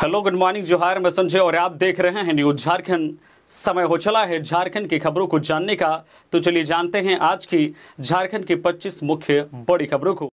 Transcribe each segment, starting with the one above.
hello good morning जोहार मैं संजय और आप देख रहे हैं न्यूज झारखंड समय हो चला है झारखंड की खबरों को जानने का तो चलिए जानते हैं आज की झारखंड की 25 मुख्य बड़ी खबरों को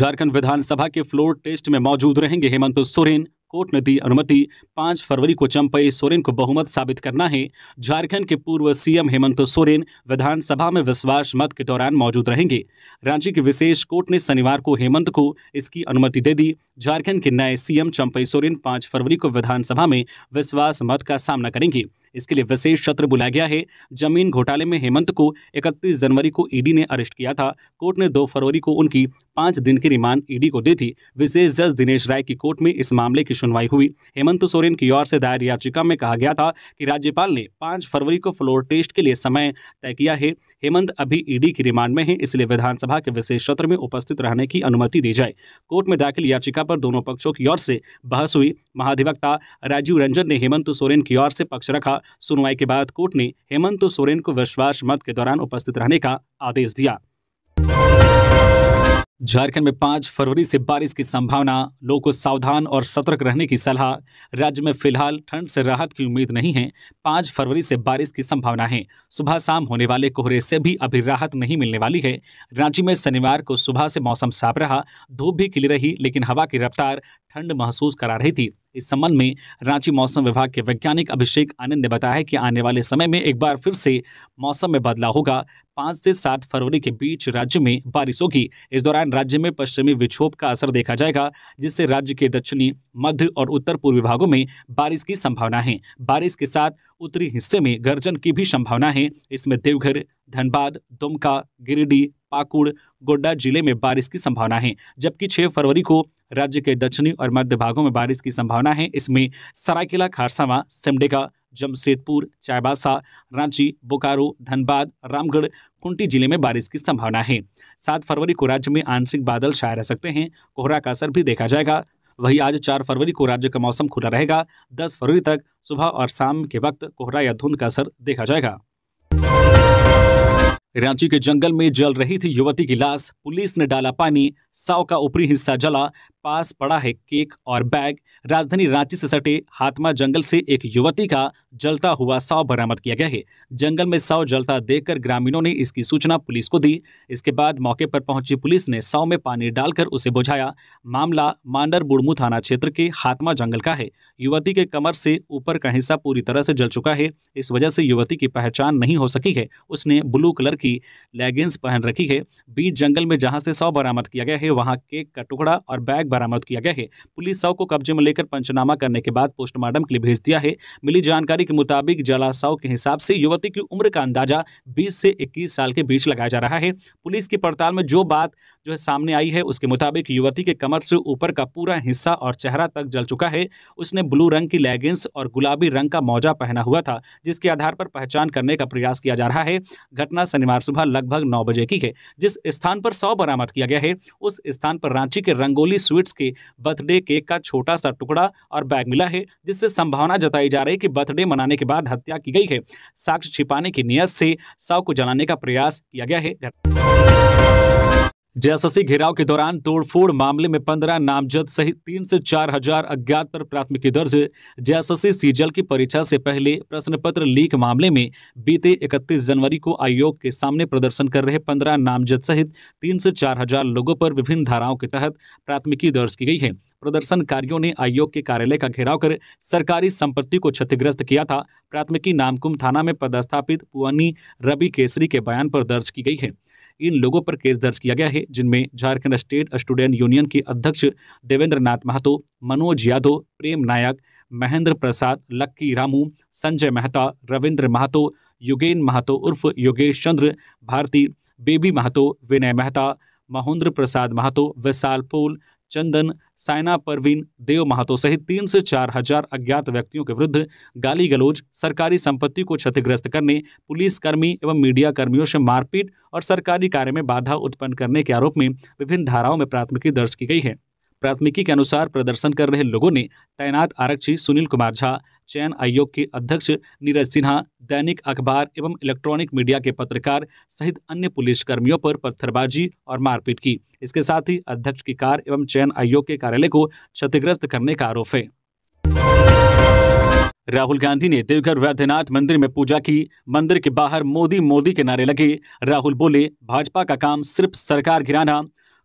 झारखंड विधानसभा के फ्लोर टेस्ट में मौजूद रहेंगे हेमंत सोरेन कोर्ट ने दी अनुमति पांच फरवरी को चंपई सोरेन को बहुमत साबित करना है झारखंड के पूर्व सीएम हेमंत सोरेन विधानसभा में विश्वास मत के दौरान मौजूद रहेंगे रांची के विशेष कोर्ट ने शनिवार को हेमंत को इसकी अनुमति दे दी झारखंड के नए सीएम चंपई सोरेन पांच फरवरी को विधानसभा में विश्वास मत का सामना करेंगे इसके लिए विशेष सत्र बुलाया गया है जमीन घोटाले में हेमंत को इकतीस जनवरी को ईडी ने अरेस्ट किया था कोर्ट ने दो फरवरी को उनकी पांच दिन की रिमांड ईडी को दी थी विशेष जज दिनेश राय की कोर्ट में इस मामले की सुनवाई हुई हेमंत सोरेन की ओर से दायर याचिका में कहा गया था कि राज्यपाल ने पांच फरवरी को फ्लोर टेस्ट के लिए समय तय किया है हेमंत अभी ईडी की रिमांड में है इसलिए विधानसभा के विशेष सत्र में उपस्थित रहने की अनुमति दी जाए कोर्ट में दाखिल याचिका पर दोनों पक्षों की ओर से बहस हुई महाधिवक्ता राजीव रंजन ने हेमंत सोरेन की ओर से पक्ष रखा सुनवाई के बाद कोर्ट ने हेमंत सोरेन को विश्वास मत के दौरान उपस्थित रहने का आदेश दिया झारखंड में पांच फरवरी से बारिश की संभावना लोगों को सावधान और सतर्क रहने की सलाह राज्य में फिलहाल ठंड से राहत की उम्मीद नहीं है पाँच फरवरी से बारिश की संभावना है सुबह शाम होने वाले कोहरे से भी अभी राहत नहीं मिलने वाली है रांची में शनिवार को सुबह से मौसम साफ रहा धूप भी खिली रही लेकिन हवा की रफ्तार ठंड महसूस करा रही थी इस संबंध में रांची मौसम विभाग के वैज्ञानिक अभिषेक आनंद ने बताया कि आने वाले समय में एक बार फिर से मौसम में बदलाव होगा पाँच से सात फरवरी के बीच राज्य में बारिश होगी इस दौरान राज्य में पश्चिमी विक्षोभ का असर देखा जाएगा जिससे राज्य के दक्षिणी मध्य और उत्तर पूर्वी भागों में बारिश की संभावना है बारिश के साथ उत्तरी हिस्से में गर्जन की भी संभावना है इसमें देवघर धनबाद दुमका गिरिडीह पाकुड़ गोड्डा जिले में बारिश की संभावना है जबकि छह फरवरी को राज्य के दक्षिणी और मध्य भागों में बारिश की संभावना है इसमें सरायकेला खारसावा सिमडेगा जमशेदपुर चाईबासा रांची बोकारो धनबाद रामगढ़ खुंटी जिले में बारिश की संभावना है सात फरवरी को राज्य में आंशिक बादल छाए रह सकते हैं कोहरा का असर भी देखा जाएगा वही आज चार फरवरी को राज्य का मौसम खुला रहेगा दस फरवरी तक सुबह और शाम के वक्त कोहरा या धुंध का असर देखा जाएगा रांची के जंगल में जल रही थी युवती की लाश पुलिस ने डाला पानी साव का ऊपरी हिस्सा जला पास पड़ा है केक और बैग राजधानी रांची से सटे हाथमा जंगल से एक युवती का जलता हुआ शव बरामद किया गया है जंगल में शव जलता देखकर ग्रामीणों ने इसकी सूचना पुलिस को दी इसके बाद मौके पर पहुंची पुलिस ने शव में पानी डालकर उसे बुझाया मामला मांडर बुड़मू थाना क्षेत्र के हाथमा जंगल का है युवती के कमर से ऊपर का हिस्सा पूरी तरह से जल चुका है इस वजह से युवती की पहचान नहीं हो सकी है उसने ब्लू कलर की लेगिंग्स पहन रखी है बीच जंगल में जहाँ से शव बरामद किया गया है वहां केक का टुकड़ा और बैग बरामद किया गया है पुलिस शव को कब्जे में लेकर पंचनामा करने के बाद पोस्टमार्टम के लिए भेज दिया है मिली जानकारी जानकारी के मुताबिक जलाशयों के हिसाब से युवती की उम्र का अंदाजा बीस से इक्कीस साल के बीच लगाया जा रहा है पुलिस की पड़ताल में जो बात जो है सामने आई है उसके मुताबिक युवती के कमर से ऊपर का पूरा हिस्सा और चेहरा तक जल चुका है उसने ब्लू रंग की लेगिंग्स और गुलाबी रंग का मौजा पहना हुआ था जिसके आधार पर पहचान करने का प्रयास किया जा रहा है घटना शनिवार सुबह लगभग नौ बजे की है जिस स्थान पर सौ बरामद किया गया है उस स्थान पर रांची के रंगोली स्वीट्स के बर्थडे केक का छोटा सा टुकड़ा और बैग मिला है जिससे संभावना जताई जा रही है कि बर्थडे मनाने के बाद हत्या की गई है साक्ष्य छिपाने की नीयत से शव को जलाने का प्रयास किया गया है जेएसएससी घेराव के दौरान तोड़फोड़ मामले में पंद्रह नामजद सहित तीन से चार हजार अज्ञात पर प्राथमिकी दर्ज जेएसएससी सीजल की परीक्षा से पहले प्रश्न पत्र लीक मामले में बीते 31 जनवरी को आयोग के सामने प्रदर्शन कर रहे पंद्रह नामजद सहित तीन से चार हजार लोगों पर विभिन्न धाराओं के तहत प्राथमिकी दर्ज की गई है प्रदर्शनकारियों ने आयोग के कार्यालय का घेराव कर सरकारी संपत्ति को क्षतिग्रस्त किया था प्राथमिकी नामकुम थाना में पदस्थापित पुअनी रवि केसरी के बयान पर दर्ज की गई है इन लोगों पर केस दर्ज किया गया है जिनमें झारखंड स्टेट स्टूडेंट यूनियन के अध्यक्ष देवेंद्र नाथ महतो मनोज यादव प्रेम नायक महेंद्र प्रसाद लक्की रामू संजय मेहता रविंद्र महतो युगेन महतो उर्फ योगेश चंद्र भारती बेबी महतो विनय मेहता महेंद्र प्रसाद महतो विशाल पोल चंदन साइना परवीन देव महातो सहित तीन से चार हजार अज्ञात व्यक्तियों के विरुद्ध गाली गलौज सरकारी संपत्ति को क्षतिग्रस्त करने पुलिसकर्मी एवं मीडिया कर्मियों से मारपीट और सरकारी कार्य में बाधा उत्पन्न करने के आरोप में विभिन्न धाराओं में प्राथमिकी दर्ज की गई है प्राथमिकी के अनुसार प्रदर्शन कर रहे लोगों ने तैनात आरक्षी सुनील कुमार झा चयन आयोग के अध्यक्ष नीरज सिन्हा दैनिक अखबार एवं इलेक्ट्रॉनिक मीडिया के पत्रकार सहित अन्य पुलिस कर्मियों पर पत्थरबाजी और मारपीट की इसके साथ ही अध्यक्ष की कार एवं चयन आयोग के कार्यालय को क्षतिग्रस्त करने का आरोप है राहुल गांधी ने देवघर वैद्यनाथ मंदिर में पूजा की मंदिर के बाहर मोदी मोदी के नारे लगे राहुल बोले भाजपा का काम सिर्फ सरकार गिराना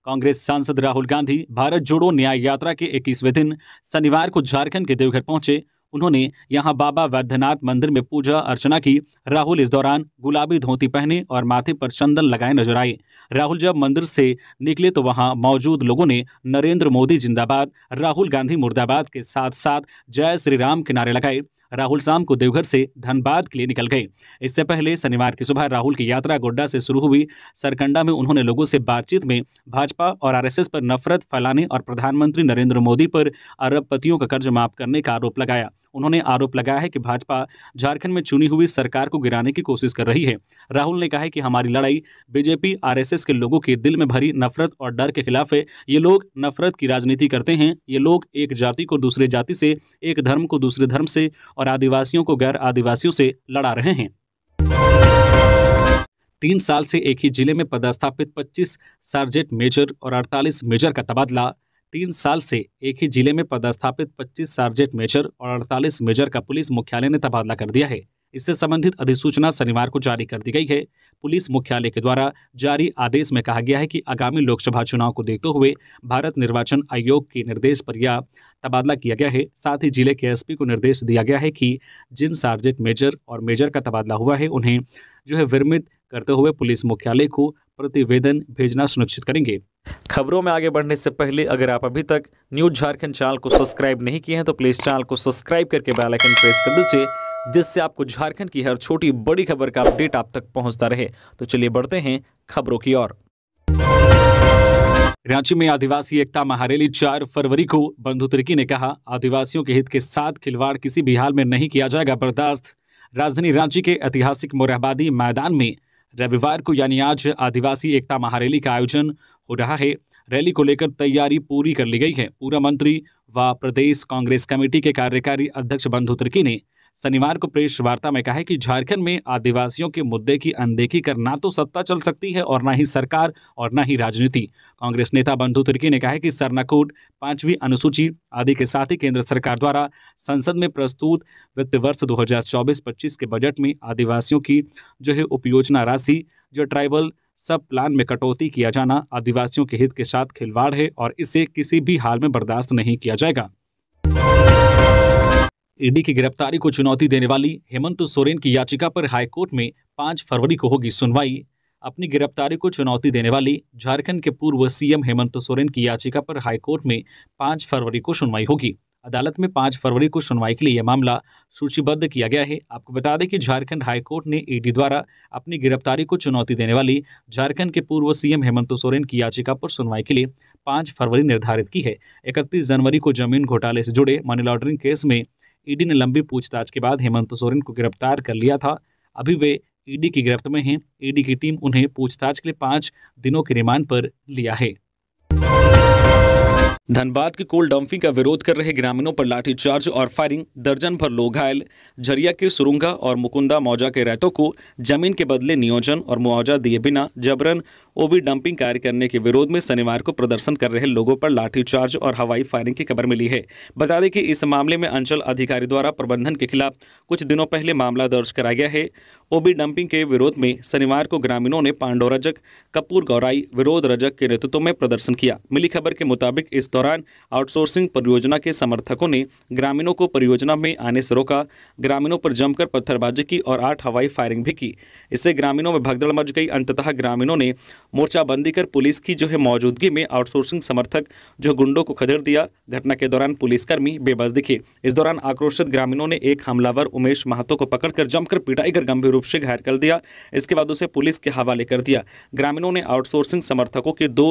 कांग्रेस सांसद राहुल गांधी भारत जोड़ो न्याय यात्रा के इक्कीसवें दिन शनिवार को झारखंड के देवघर पहुंचे उन्होंने यहाँ बाबा वैद्यनाथ मंदिर में पूजा अर्चना की राहुल इस दौरान गुलाबी धोती पहने और माथे पर चंदन लगाए नजर आए राहुल जब मंदिर से निकले तो वहाँ मौजूद लोगों ने नरेंद्र मोदी जिंदाबाद राहुल गांधी मुर्दाबाद के साथ साथ जय श्री राम के नारे लगाए राहुल शाम को देवघर से धनबाद के लिए निकल गए इससे पहले शनिवार की सुबह राहुल की यात्रा गोड्डा से शुरू हुई सरकंडा में उन्होंने लोगों से बातचीत में भाजपा और आरएसएस पर नफरत फैलाने और प्रधानमंत्री नरेंद्र मोदी पर अरबपतियों का कर्ज माफ करने का आरोप लगाया उन्होंने आरोप लगाया है कि भाजपा झारखंड में चुनी हुई सरकार को गिराने की कोशिश कर रही है राहुल ने कहा है कि हमारी लड़ाई बीजेपी आरएसएस के लोगों के दिल में भरी नफरत और डर के खिलाफ है ये लोग नफरत की राजनीति करते हैं ये लोग एक जाति को दूसरे जाति से एक धर्म को दूसरे धर्म से और आदिवासियों को गैर आदिवासियों से लड़ा रहे हैं तीन साल से एक ही जिले में पदस्थापित 25 सार्जेंट मेजर और 48 मेजर का तबादला तीन साल से एक ही जिले में पदस्थापित 25 सार्जेंट मेजर और 48 मेजर का पुलिस मुख्यालय ने तबादला कर दिया है इससे संबंधित अधिसूचना शनिवार को जारी कर दी गई है पुलिस मुख्यालय के द्वारा जारी आदेश में कहा गया है कि आगामी लोकसभा चुनाव को देखते हुए भारत निर्वाचन आयोग के निर्देश पर यह तबादला किया गया है साथ ही जिले के एसपी को निर्देश दिया गया है कि जिन सार्जेंट मेजर और मेजर का तबादला हुआ है उन्हें जो है विरमित करते हुए पुलिस मुख्यालय को प्रतिवेदन भेजना सुनिश्चित करेंगे खबरों में आगे बढ़ने से पहले अगर आप अभी तक न्यूज झारखंड चैनल को सब्सक्राइब नहीं किए हैं तो प्लीज़ चैनल को सब्सक्राइब करके बेल आइकन प्रेस कर दीजिए जिससे आपको झारखंड की हर छोटी बड़ी खबर का अपडेट आप तक पहुंचता रहे तो चलिए बढ़ते हैं खबरों की ओर रांची में आदिवासी एकता महारैली चार फरवरी को बंधु तिर्की ने कहा आदिवासियों के हित के साथ खिलवाड़ किसी भी हाल में नहीं किया जाएगा बर्दाश्त राजधानी रांची के ऐतिहासिक मोरहबादी मैदान में रविवार को यानी आज आदिवासी एकता महारैली का आयोजन हो रहा है रैली को लेकर तैयारी पूरी कर ली गई है पूरा मंत्री व प्रदेश कांग्रेस कमेटी के कार्यकारी अध्यक्ष बंधु तिर्की ने शनिवार को प्रेस वार्ता में कहा कि झारखंड में आदिवासियों के मुद्दे की अनदेखी कर ना तो सत्ता चल सकती है और ना ही सरकार और ना ही राजनीति कांग्रेस नेता बंधु तिर्की ने कहा है कि सरनाकूट पांचवी अनुसूची आदि के साथ ही केंद्र सरकार द्वारा संसद में प्रस्तुत वित्त वर्ष 2024-25 के बजट में आदिवासियों की जो है उपयोजना राशि जो ट्राइबल सब प्लान में कटौती किया जाना आदिवासियों के हित के साथ खिलवाड़ है और इसे किसी भी हाल में बर्दाश्त नहीं किया जाएगा ईडी की गिरफ्तारी को चुनौती देने वाली हेमंत सोरेन की याचिका पर हाईकोर्ट में पाँच फरवरी को होगी सुनवाई अपनी गिरफ्तारी को चुनौती देने वाली झारखंड के पूर्व सीएम हेमंत सोरेन की याचिका पर हाईकोर्ट में पाँच फरवरी को सुनवाई होगी अदालत में पांच फरवरी को सुनवाई के लिए यह मामला सूचीबद्ध किया गया है आपको बता दें कि झारखंड हाईकोर्ट ने ईडी द्वारा अपनी गिरफ्तारी को चुनौती देने वाली झारखंड के पूर्व सीएम हेमंत सोरेन की याचिका पर सुनवाई के लिए पांच फरवरी निर्धारित की है इकतीस जनवरी को जमीन घोटाले से जुड़े मनी लॉन्ड्रिंग केस में ईडी ने लंबी पूछताछ के बाद हेमंत सोरेन को गिरफ्तार कर लिया था अभी वे ईडी की गिरफ्त में हैं ईडी की टीम उन्हें पूछताछ के लिए पाँच दिनों के रिमांड पर लिया है धनबाद के कोल डंपिंग का विरोध कर रहे ग्रामीणों पर लाठीचार्ज और फायरिंग दर्जन भर लोग घायल झरिया के सुरुंगा और मुकुंदा मौजा के रैतों को जमीन के बदले नियोजन और मुआवजा दिए बिना जबरन ओबी डंपिंग कार्य करने के विरोध में शनिवार को प्रदर्शन कर रहे लोगों पर लाठीचार्ज और हवाई फायरिंग की खबर मिली है बता दें कि इस मामले में अंचल अधिकारी द्वारा प्रबंधन के खिलाफ कुछ दिनों पहले मामला दर्ज कराया गया है ओबी डंपिंग के विरोध में शनिवार को ग्रामीणों ने पांडो रजक कपूर गौराई विरोध रजक के नेतृत्व में प्रदर्शन किया मिली खबर के मुताबिक इस दौरान आउटसोर्सिंग परियोजना के समर्थकों ने ग्रामीणों को परियोजना में आने से रोका ग्रामीणों पर जमकर पत्थरबाजी की और आठ हवाई फायरिंग भी की इससे ग्रामीणों में भगदड़ मच गई अंततः ग्रामीणों ने मोर्चाबंदी कर पुलिस की जो है मौजूदगी में आउटसोर्सिंग समर्थक जो गुंडों को खदेड़ दिया घटना के दौरान पुलिसकर्मी बेबस दिखे इस दौरान आक्रोशित ग्रामीणों ने एक हमलावर उमेश महातो को पकड़कर जमकर पिटाई कर गंभीर रूप से घायल कर दिया इसके बाद उसे पुलिस के हवाले कर दिया ग्रामीणों ने आउटसोर्सिंग समर्थकों के दो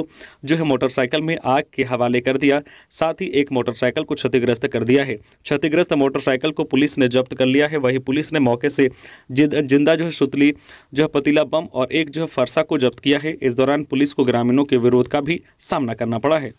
जो है मोटरसाइकिल में आग के हवाले कर दिया साथ ही एक मोटरसाइकिल को क्षतिग्रस्त कर दिया है क्षतिग्रस्त मोटरसाइकिल को पुलिस ने जब्त कर लिया है वही पुलिस ने मौके से जिंदा जो है सुतली जो है पतीला बम और एक जो है फरसा को जब्त किया है इस दौरान पुलिस को ग्रामीणों के विरोध का भी सामना करना पड़ा है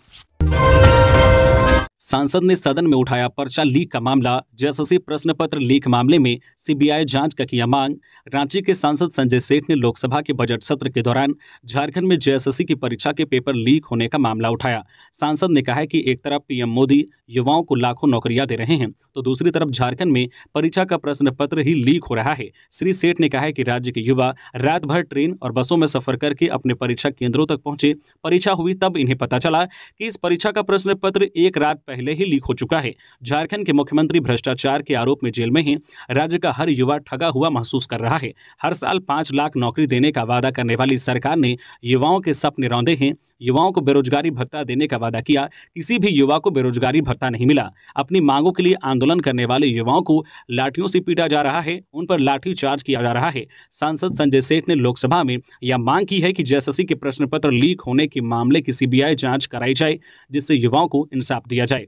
सांसद ने सदन में उठाया पर्चा लीक का मामला जेएसएससी प्रश्न पत्र लीक मामले में सीबीआई जांच का किया मांग रांची के सांसद संजय सेठ ने लोकसभा के बजट सत्र के दौरान झारखंड में जेएसएससी की परीक्षा के पेपर लीक होने का मामला उठाया सांसद ने कहा कि एक तरफ पीएम मोदी युवाओं को लाखों नौकरियां दे रहे हैं तो दूसरी तरफ झारखंड में परीक्षा का प्रश्न पत्र ही लीक हो रहा है श्री सेठ ने कहा कि राज्य के युवा रात भर ट्रेन और बसों में सफर करके अपने परीक्षा केंद्रों तक पहुंचे परीक्षा हुई तब इन्हें पता चला कि इस परीक्षा का प्रश्न पत्र एक रात पहले ही लीक हो चुका है झारखंड के मुख्यमंत्री भ्रष्टाचार के आरोप में जेल में हैं राज्य का हर युवा ठगा हुआ महसूस कर रहा है हर साल पाँच लाख नौकरी देने का वादा करने वाली सरकार ने युवाओं के सपने रौंदे हैं युवाओं को बेरोजगारी भत्ता देने का वादा किया किसी भी युवा को बेरोजगारी भत्ता नहीं मिला अपनी मांगों के लिए आंदोलन करने वाले युवाओं को लाठियों से पीटा जा रहा है उन पर चार्ज किया जा रहा है सांसद संजय सेठ ने लोकसभा में यह मांग की है कि जेएसएससी के प्रश्न पत्र लीक होने के मामले की सीबीआई जांच कराई जाए जिससे युवाओं को इंसाफ दिया जाए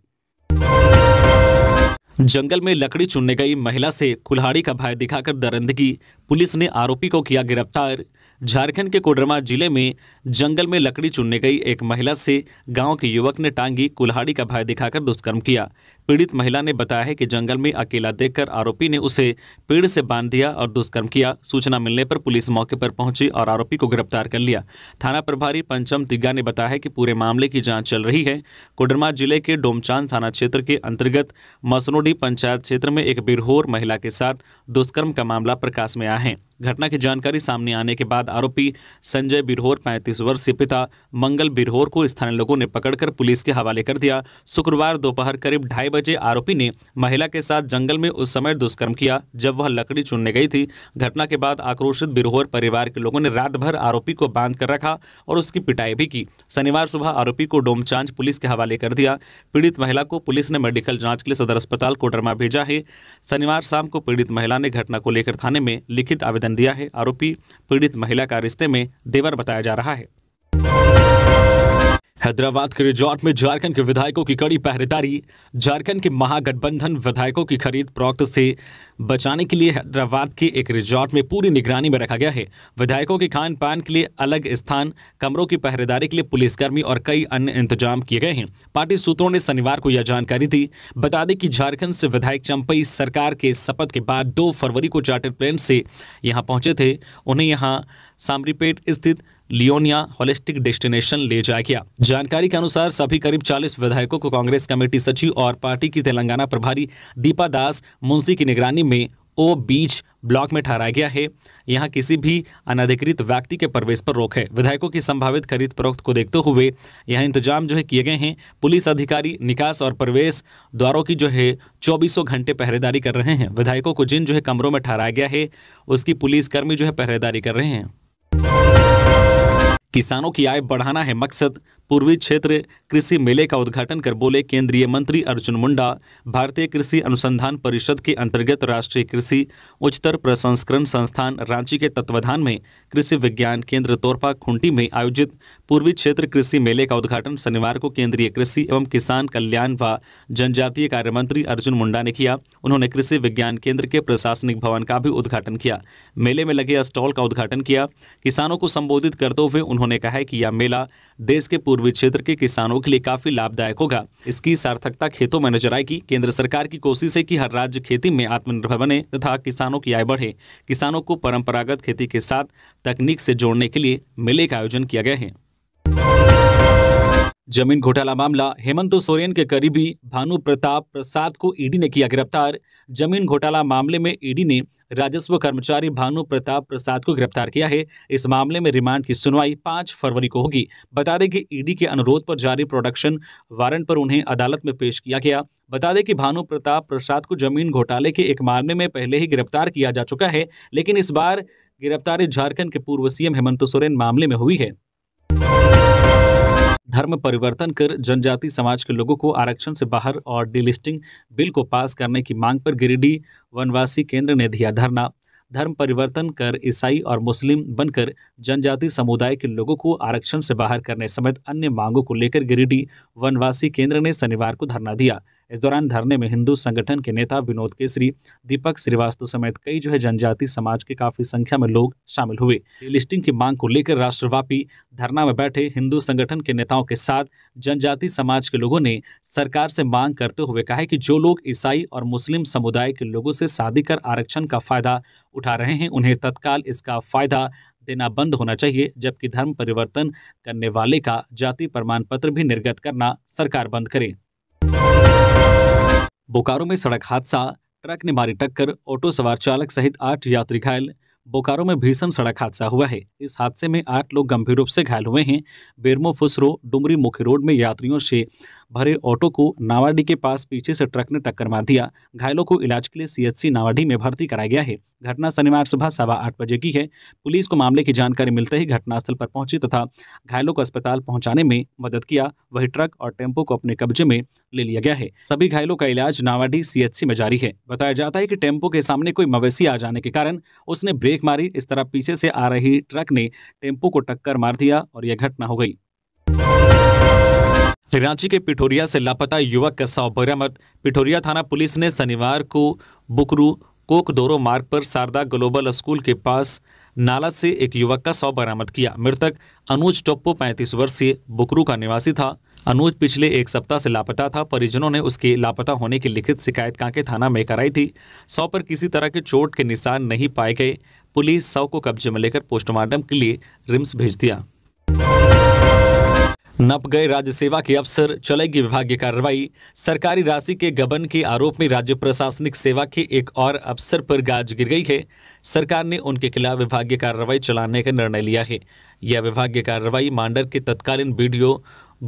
जंगल में लकड़ी चुनने गई महिला से कुल्हाड़ी का भय दिखाकर दरंदगी पुलिस ने आरोपी को किया गिरफ्तार झारखंड के कोडरमा जिले में जंगल में लकड़ी चुनने गई एक महिला से गांव के युवक ने टांगी कुल्हाड़ी का भय दिखाकर दुष्कर्म किया पीड़ित महिला ने बताया है कि जंगल में अकेला देखकर आरोपी ने उसे पेड़ से बांध दिया और दुष्कर्म किया सूचना मिलने पर पुलिस मौके पर पहुंची और आरोपी को गिरफ्तार कर लिया थाना प्रभारी पंचम तिग्गा ने बताया है कि पूरे मामले की जाँच चल रही है कोडरमा जिले के डोमचांद थाना क्षेत्र के अंतर्गत मसनोडी पंचायत क्षेत्र में एक बिरहोर महिला के साथ दुष्कर्म का मामला प्रकाश में आया है घटना की जानकारी सामने आने के बाद आरोपी संजय बिरहोर पैंतीस वर्षीय पिता मंगल बिरहोर को स्थानीय लोगों ने पकड़कर पुलिस के हवाले कर दिया शुक्रवार दोपहर करीब ढाई बजे आरोपी ने महिला के साथ जंगल में उस समय दुष्कर्म किया जब वह लकड़ी चुनने गई थी घटना के बाद आक्रोशित बिरहोर परिवार के लोगों ने रात भर आरोपी को बांध कर रखा और उसकी पिटाई भी की शनिवार सुबह आरोपी को डोमचांच पुलिस के हवाले कर दिया पीड़ित महिला को पुलिस ने मेडिकल जांच के लिए सदर अस्पताल कोडरमा भेजा है शनिवार शाम को पीड़ित महिला ने घटना को लेकर थाने में लिखित आवेदन दिया है आरोपी पीड़ित महिला का रिश्ते में देवर बताया जा रहा है हैदराबाद के रिजॉर्ट में झारखंड के विधायकों की कड़ी पहरेदारी झारखंड के महागठबंधन विधायकों की खरीद प्रोक्त से बचाने के लिए हैदराबाद के एक रिजॉर्ट में पूरी निगरानी में रखा गया है विधायकों के खान पान के लिए अलग स्थान कमरों की पहरेदारी के लिए पुलिसकर्मी और कई अन्य इंतजाम किए गए हैं पार्टी सूत्रों ने शनिवार को यह जानकारी दी बता दें कि झारखंड से विधायक चंपई सरकार के शपथ के बाद दो फरवरी को चार्टर प्लेन से यहाँ पहुंचे थे उन्हें यहाँ सामरीपेट स्थित लियोनिया होलिस्टिक डेस्टिनेशन ले जाया गया जानकारी के अनुसार सभी करीब 40 विधायकों को कांग्रेस कमेटी सचिव और पार्टी की तेलंगाना प्रभारी दीपा दास मुंशी की निगरानी में ओ बीच ब्लॉक में ठहराया गया है यहाँ किसी भी अनधिकृत व्यक्ति के प्रवेश पर रोक है विधायकों की संभावित खरीद प्रोक्त को देखते हुए यहाँ इंतजाम जो है किए गए हैं पुलिस अधिकारी निकास और प्रवेश द्वारों की जो है चौबीसों घंटे पहरेदारी कर रहे हैं विधायकों को जिन जो है कमरों में ठहराया गया है उसकी पुलिसकर्मी जो है पहरेदारी कर रहे हैं किसानों की आय बढ़ाना है मकसद पूर्वी क्षेत्र कृषि मेले का उद्घाटन कर बोले केंद्रीय मंत्री अर्जुन मुंडा भारतीय कृषि अनुसंधान परिषद के अंतर्गत राष्ट्रीय कृषि उच्चतर प्रसंस्करण संस्थान रांची के तत्वाधान में कृषि विज्ञान केंद्र तोरपा खुंटी में आयोजित पूर्वी क्षेत्र कृषि मेले का उद्घाटन शनिवार को केंद्रीय कृषि एवं किसान कल्याण व जनजातीय कार्य मंत्री अर्जुन मुंडा ने किया उन्होंने कृषि विज्ञान केंद्र के प्रशासनिक भवन का भी उद्घाटन किया मेले में लगे स्टॉल का उद्घाटन किया किसानों को संबोधित करते हुए उन्होंने कहा कि यह मेला देश के पूर्व पूर्वी क्षेत्र के किसानों के लिए काफी लाभदायक होगा इसकी सार्थकता खेतों में नजर आएगी केंद्र सरकार की कोशिश है कि हर राज्य खेती में आत्मनिर्भर बने तथा किसानों की आय बढ़े किसानों को परंपरागत खेती के साथ तकनीक से जोड़ने के लिए मेले का आयोजन किया गया है जमीन घोटाला मामला हेमंत सोरेन के करीबी भानु प्रताप प्रसाद को ईडी ने किया गिरफ्तार जमीन घोटाला मामले में ईडी ने राजस्व कर्मचारी भानु प्रताप प्रसाद को गिरफ्तार किया है इस मामले में रिमांड की सुनवाई पाँच फरवरी को होगी बता दें कि ईडी के अनुरोध पर जारी प्रोडक्शन वारंट पर उन्हें अदालत में पेश किया गया बता दें कि भानु प्रताप प्रसाद को जमीन घोटाले के एक मामले में पहले ही गिरफ्तार किया जा चुका है लेकिन इस बार गिरफ्तारी झारखंड के पूर्व सीएम हेमंत सोरेन मामले में हुई है धर्म परिवर्तन कर जनजाति समाज के लोगों को आरक्षण से बाहर और डिलिस्टिंग बिल को पास करने की मांग पर गिरिडीह वनवासी केंद्र ने दिया धरना धर्म परिवर्तन कर ईसाई और मुस्लिम बनकर जनजाति समुदाय के लोगों को आरक्षण से बाहर करने समेत अन्य मांगों को लेकर गिरिडीह वनवासी केंद्र ने शनिवार को धरना दिया इस दौरान धरने में हिंदू संगठन के नेता विनोद केसरी दीपक श्रीवास्तव समेत कई जो है जनजाति समाज के काफी संख्या में लोग शामिल हुए लिस्टिंग की मांग को लेकर राष्ट्रव्यापी धरना में बैठे हिंदू संगठन के नेताओं के साथ जनजाति समाज के लोगों ने सरकार से मांग करते हुए कहा कि जो लोग ईसाई और मुस्लिम समुदाय के लोगों से शादी कर आरक्षण का फायदा उठा रहे हैं उन्हें तत्काल इसका फायदा देना बंद होना चाहिए जबकि धर्म परिवर्तन करने वाले का जाति प्रमाण पत्र भी निर्गत करना सरकार बंद करे बोकारो में सड़क हादसा ट्रक ने मारी टक्कर ऑटो सवार चालक सहित आठ यात्री घायल बोकारो में भीषण सड़क हादसा हुआ है इस हादसे में आठ लोग गंभीर रूप से घायल हुए हैं बेरमो फुसरो डुमरी मुख्य रोड में यात्रियों से भरे ऑटो को नावाडी के पास पीछे से ट्रक ने टक्कर मार दिया घायलों को इलाज के लिए सीएचसी नावाडी में भर्ती कराया गया है घटना शनिवार सुबह सवा आठ बजे की है पुलिस को मामले की जानकारी मिलते ही घटनास्थल पर पहुंची तथा घायलों को अस्पताल पहुंचाने में मदद किया वही ट्रक और टेम्पो को अपने कब्जे में ले लिया गया है सभी घायलों का इलाज नावाडी सी में जारी है बताया जाता है की टेम्पो के सामने कोई मवेशी आ जाने के कारण उसने ब्रेक ब्रेक मारी इस तरह पीछे से आ रही ट्रक ने टेम्पो को टक्कर मार दिया और यह घटना हो गई रांची के पिठोरिया से लापता युवक का शव बरामद पिठोरिया थाना पुलिस ने शनिवार को बुकरू कोकडोरो मार्ग पर शारदा ग्लोबल स्कूल के पास नाला से एक युवक का शव बरामद किया मृतक अनुज टोप्पो 35 वर्षीय बुकरू का निवासी था अनुज पिछले एक सप्ताह से लापता था परिजनों ने उसके लापता होने की लिखित शिकायत कांके थाना में कराई थी शव पर किसी तरह के चोट के निशान नहीं पाए गए पुलिस शव को कब्जे में लेकर पोस्टमार्टम के लिए रिम्स भेज दिया नप गए राज्य सेवा के अफसर चलेगी विभागीय कार्रवाई सरकारी राशि के गबन के आरोप में राज्य प्रशासनिक सेवा के एक और अफसर पर गाज गिर गई है सरकार ने उनके खिलाफ विभागीय कार्रवाई चलाने का निर्णय लिया है यह विभागीय कार्रवाई मांडर के तत्कालीन बीडीओ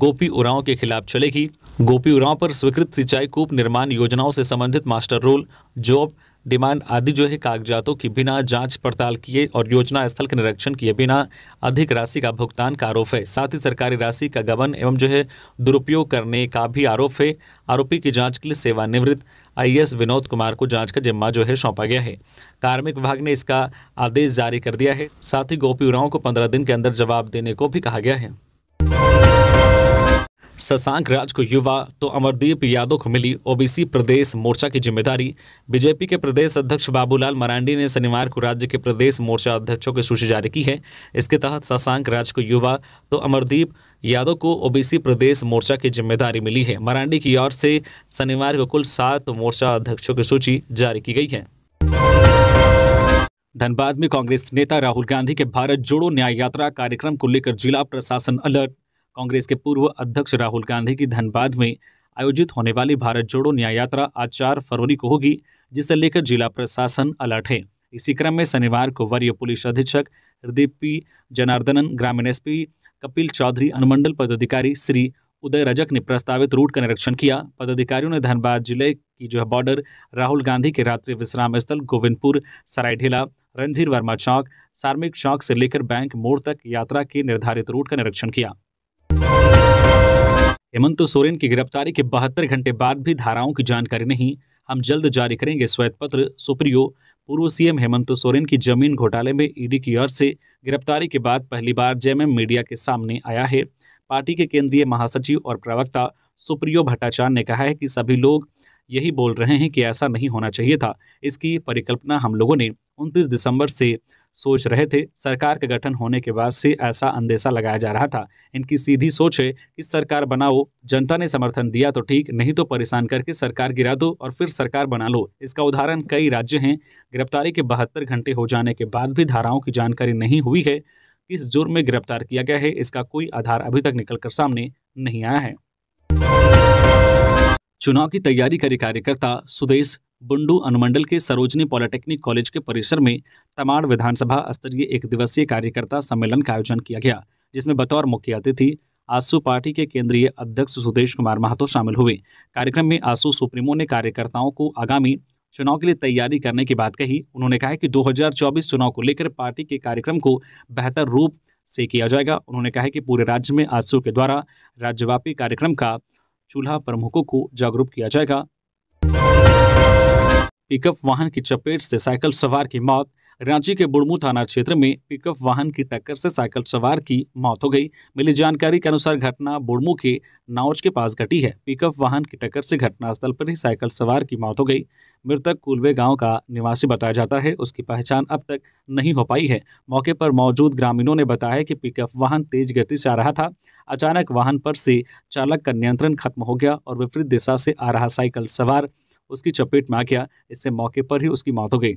गोपी उरांव के खिलाफ चलेगी गोपी उरांव पर स्वीकृत सिंचाई कूप निर्माण योजनाओं से संबंधित मास्टर रोल जॉब डिमांड आदि जो है कागजातों की बिना जांच पड़ताल किए और योजना स्थल के निरीक्षण किए बिना अधिक राशि का भुगतान का आरोप है साथ ही सरकारी राशि का गबन एवं जो है दुरुपयोग करने का भी आरोप है आरोपी की जांच के लिए सेवानिवृत्त आईएएस विनोद कुमार को जांच का जिम्मा जो है सौंपा गया है कार्मिक विभाग ने इसका आदेश जारी कर दिया है साथ ही गोपी उराव को पंद्रह दिन के अंदर जवाब देने को भी कहा गया है शशांक राज को युवा तो अमरदीप यादव को मिली ओबीसी प्रदेश मोर्चा की जिम्मेदारी बीजेपी के प्रदेश अध्यक्ष बाबूलाल मरांडी ने शनिवार को राज्य के प्रदेश मोर्चा अध्यक्षों की सूची जारी की है इसके तहत शशांक राज को युवा तो अमरदीप यादव को ओबीसी प्रदेश मोर्चा की जिम्मेदारी मिली है मरांडी की ओर से शनिवार को कुल सात मोर्चा अध्यक्षों की सूची जारी की गई है धनबाद में कांग्रेस नेता राहुल गांधी के भारत जोड़ो न्याय यात्रा कार्यक्रम को लेकर जिला प्रशासन अलर्ट कांग्रेस के पूर्व अध्यक्ष राहुल गांधी की धनबाद में आयोजित होने वाली भारत जोड़ो न्याय यात्रा आज चार फरवरी को होगी जिसे लेकर जिला प्रशासन अलर्ट है इसी क्रम में शनिवार को वरीय पुलिस अधीक्षक हृदीप पी जनार्दनन ग्रामीण एस कपिल चौधरी अनुमंडल पदाधिकारी श्री उदय रजक ने प्रस्तावित रूट का निरीक्षण किया पदाधिकारियों ने धनबाद जिले की जो है बॉर्डर राहुल गांधी के रात्रि विश्राम स्थल गोविंदपुर सरायढेला रणधीर वर्मा चौक सार्मिक चौक से लेकर बैंक मोड़ तक यात्रा के निर्धारित रूट का निरीक्षण किया हेमंत सोरेन की गिरफ्तारी के बहत्तर घंटे बाद भी धाराओं की जानकारी नहीं हम जल्द जारी करेंगे श्वेत पत्र सुप्रियो पूर्व सीएम हेमंत सोरेन की जमीन घोटाले में ईडी की ओर से गिरफ्तारी के बाद पहली बार जेएमएम मीडिया के सामने आया है पार्टी के केंद्रीय महासचिव और प्रवक्ता सुप्रियो भट्टाचार्य ने कहा है कि सभी लोग यही बोल रहे हैं कि ऐसा नहीं होना चाहिए था इसकी परिकल्पना हम लोगों ने 29 दिसंबर से सोच रहे थे सरकार के गठन होने के बाद से ऐसा अंदेशा लगाया जा रहा था इनकी सीधी सोच है कि सरकार बनाओ जनता ने समर्थन दिया तो ठीक नहीं तो परेशान करके सरकार गिरा दो और फिर सरकार बना लो इसका उदाहरण कई राज्य हैं गिरफ्तारी के बहत्तर घंटे हो जाने के बाद भी धाराओं की जानकारी नहीं हुई है किस जुर्म में गिरफ्तार किया गया है इसका कोई आधार अभी तक निकलकर सामने नहीं आया है चुनाव की तैयारी करी कार्यकर्ता सुदेश बुंडू अनुमंडल के सरोजनी पॉलिटेक्निक कॉलेज के परिसर में तमाड़ विधानसभा स्तरीय एक दिवसीय कार्यकर्ता सम्मेलन का आयोजन किया गया जिसमें बतौर मुख्य अतिथि आसू पार्टी के केंद्रीय अध्यक्ष सुदेश कुमार महतो शामिल हुए कार्यक्रम में आसू सुप्रीमो ने कार्यकर्ताओं को आगामी चुनाव के लिए तैयारी करने की बात कही उन्होंने कहा कि 2024 चुनाव को लेकर पार्टी के कार्यक्रम को बेहतर रूप से किया जाएगा उन्होंने कहा कि पूरे राज्य में आसू के द्वारा राज्यव्यापी कार्यक्रम का चूल्हा प्रमुखों को जागरूक किया जाएगा पिकअप वाहन की चपेट से साइकिल सवार की मौत रांची के बुड़मू थाना क्षेत्र में पिकअप वाहन की टक्कर से साइकिल सवार की मौत हो गई मिली जानकारी के अनुसार घटना बुड़मू के नाउच के पास घटी है पिकअप वाहन की टक्कर से घटनास्थल पर ही साइकिल सवार की मौत हो गई मृतक कुलवे गांव का निवासी बताया जाता है उसकी पहचान अब तक नहीं हो पाई है मौके पर मौजूद ग्रामीणों ने बताया कि पिकअप वाहन तेज गति से आ रहा था अचानक वाहन पर से चालक का नियंत्रण खत्म हो गया और विपरीत दिशा से आ रहा साइकिल सवार उसकी चपेट में आ गया इससे मौके पर ही उसकी मौत हो गई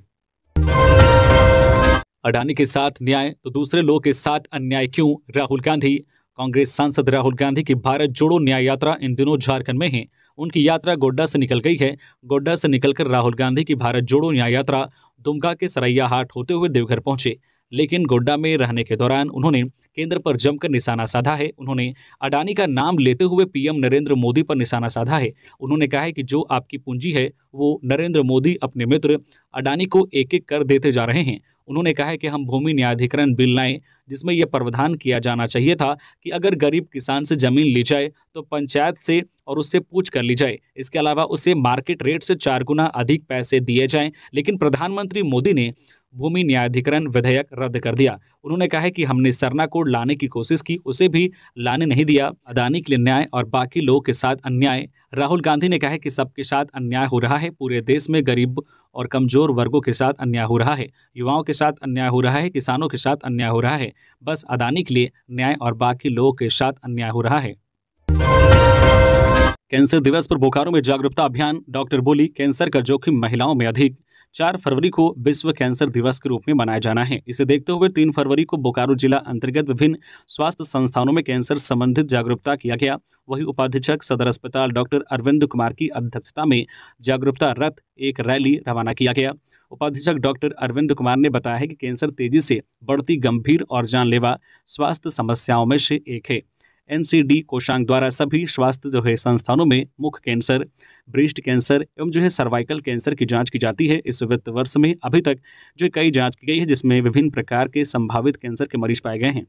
अडानी के साथ न्याय तो दूसरे लोग के साथ अन्याय क्यों राहुल गांधी कांग्रेस सांसद राहुल गांधी की भारत जोड़ो न्याय यात्रा इन दिनों झारखंड में है उनकी यात्रा गोड्डा से निकल गई है गोड्डा से निकलकर राहुल गांधी की भारत जोड़ो न्याय यात्रा दुमका के सरैया हाट होते हुए देवघर पहुंचे लेकिन गोड्डा में रहने के दौरान उन्होंने केंद्र पर जमकर निशाना साधा है उन्होंने अडानी का नाम लेते हुए पीएम नरेंद्र मोदी पर निशाना साधा है उन्होंने कहा है कि जो आपकी पूंजी है वो नरेंद्र मोदी अपने मित्र अडानी को एक एक कर देते जा रहे हैं उन्होंने कहा है कि हम भूमि न्यायाधिकरण बिल लाएं जिसमें यह प्रावधान किया जाना चाहिए था कि अगर गरीब किसान से जमीन ली जाए तो पंचायत से और उससे पूछ कर ली जाए इसके अलावा उसे मार्केट रेट से चार गुना अधिक पैसे दिए जाएं लेकिन प्रधानमंत्री मोदी ने भूमि न्यायाधिकरण विधेयक रद्द कर दिया उन्होंने कहा है कि हमने सरना कोड लाने की कोशिश की उसे भी लाने नहीं दिया अदानी के लिए न्याय और बाकी लोगों के साथ अन्याय राहुल गांधी ने कहा है कि सबके साथ अन्याय हो रहा है पूरे देश में गरीब और कमजोर वर्गों के साथ अन्याय हो रहा है युवाओं के साथ अन्याय हो रहा है किसानों के साथ अन्याय हो रहा है बस अदानी के लिए न्याय और बाकी लोगों के साथ अन्याय हो रहा है कैंसर दिवस पर बोकारो में जागरूकता अभियान डॉक्टर बोली कैंसर का जोखिम महिलाओं में अधिक चार फरवरी को विश्व कैंसर दिवस के रूप में मनाया जाना है इसे देखते हुए तीन फरवरी को बोकारो जिला अंतर्गत विभिन्न स्वास्थ्य संस्थानों में कैंसर संबंधित जागरूकता किया गया वही उपाधीक्षक सदर अस्पताल डॉक्टर अरविंद कुमार की अध्यक्षता में जागरूकता रथ एक रैली रवाना किया गया उपाधीक्षक डॉक्टर अरविंद कुमार ने बताया है कि कैंसर तेजी से बढ़ती गंभीर और जानलेवा स्वास्थ्य समस्याओं में से एक है एनसीडी कोषांग द्वारा सभी स्वास्थ्य जो है संस्थानों में मुख कैंसर ब्रेस्ट कैंसर एवं जो है सर्वाइकल कैंसर की जांच की जाती है इस वित्त वर्ष में अभी तक जो कई जांच की गई है जिसमें विभिन्न प्रकार के संभावित कैंसर के मरीज पाए गए हैं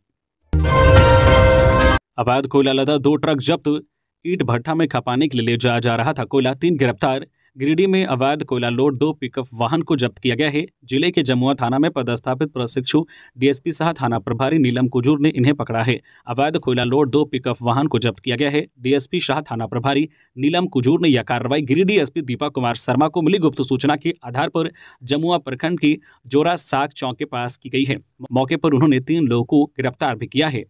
अवैध कोयला लदा दो ट्रक जब्त ईट भट्टा में खपाने के लिए ले जाया जा रहा था कोयला तीन गिरफ्तार गिरिडीह में अवैध कोयला लोड दो पिकअप वाहन को जब्त किया गया है जिले के जमुआ थाना में पदस्थापित प्रशिक्षु डीएसपी सह थाना प्रभारी नीलम कुजूर ने इन्हें पकड़ा है अवैध कोयला लोड दो पिकअप वाहन को जब्त किया गया है डीएसपी शाह थाना प्रभारी नीलम कुजूर ने यह कार्रवाई गिरिडीह एसपी दीपा कुमार शर्मा को मिली गुप्त सूचना के आधार पर जमुआ प्रखंड की जोरा साग चौक के पास की गई है मौके पर उन्होंने तीन लोगों को गिरफ्तार भी किया है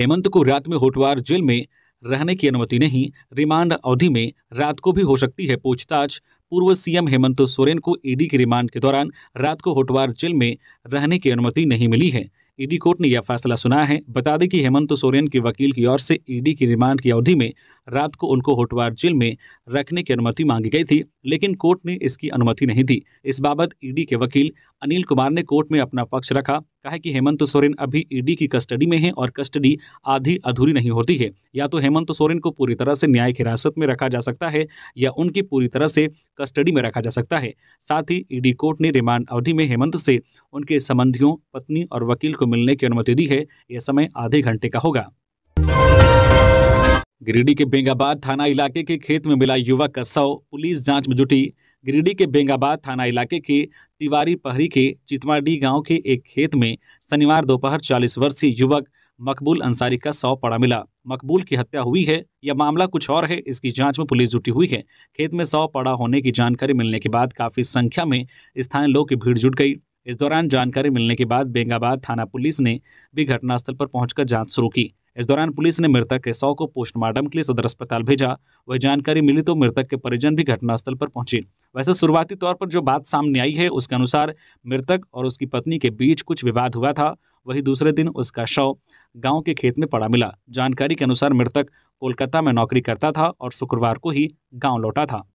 हेमंत को रात में होटवार जेल में रहने की अनुमति नहीं रिमांड अवधि में रात को भी हो सकती है पूछताछ पूर्व सीएम हेमंत सोरेन को ईडी की रिमांड के दौरान रात को होटवार जेल में रहने की अनुमति नहीं मिली है ईडी कोर्ट ने यह फैसला सुना है बता दें कि हेमंत सोरेन के वकील की ओर से ईडी की रिमांड की अवधि में रात को उनको होटवार जेल में रखने की अनुमति मांगी गई थी लेकिन कोर्ट ने इसकी अनुमति नहीं दी इस बाबत ईडी के वकील अनिल कुमार ने कोर्ट में अपना पक्ष रखा कहा है कि हेमंत सोरेन अभी ईडी e की कस्टडी में हैं और कस्टडी आधी अधूरी नहीं होती है या तो हेमंत सोरेन को पूरी तरह से न्यायिक हिरासत में रखा जा सकता है या उनकी पूरी तरह से कस्टडी में रखा जा सकता है साथ ही ईडी e कोर्ट ने रिमांड अवधि में हेमंत से उनके संबंधियों पत्नी और वकील को मिलने की अनुमति दी है यह समय आधे घंटे का होगा गिरिडीह के बेंगाबाद थाना इलाके के खेत में मिला युवक का शव पुलिस जांच में जुटी गिरिडीह के बेंगाबाद थाना इलाके के तिवारी पहरी के चितवाडी गांव के एक खेत में शनिवार दोपहर चालीस वर्षीय युवक मकबूल अंसारी का शव पड़ा मिला मकबूल की हत्या हुई है यह मामला कुछ और है इसकी जांच में पुलिस जुटी हुई है खेत में शव पड़ा होने की जानकारी मिलने के बाद काफी संख्या में स्थानीय लोग की भीड़ जुट गई इस दौरान जानकारी मिलने के बाद बेंगाबाद थाना पुलिस ने भी घटनास्थल पर पहुंचकर जांच शुरू की इस दौरान पुलिस ने मृतक के शव को पोस्टमार्टम के लिए सदर अस्पताल भेजा वह जानकारी मिली तो मृतक के परिजन भी घटनास्थल पर पहुंचे वैसे शुरुआती तौर पर जो बात सामने आई है उसके अनुसार मृतक और उसकी पत्नी के बीच कुछ विवाद हुआ था वही दूसरे दिन उसका शव गांव के खेत में पड़ा मिला जानकारी के अनुसार मृतक कोलकाता में नौकरी करता था और शुक्रवार को ही गांव लौटा था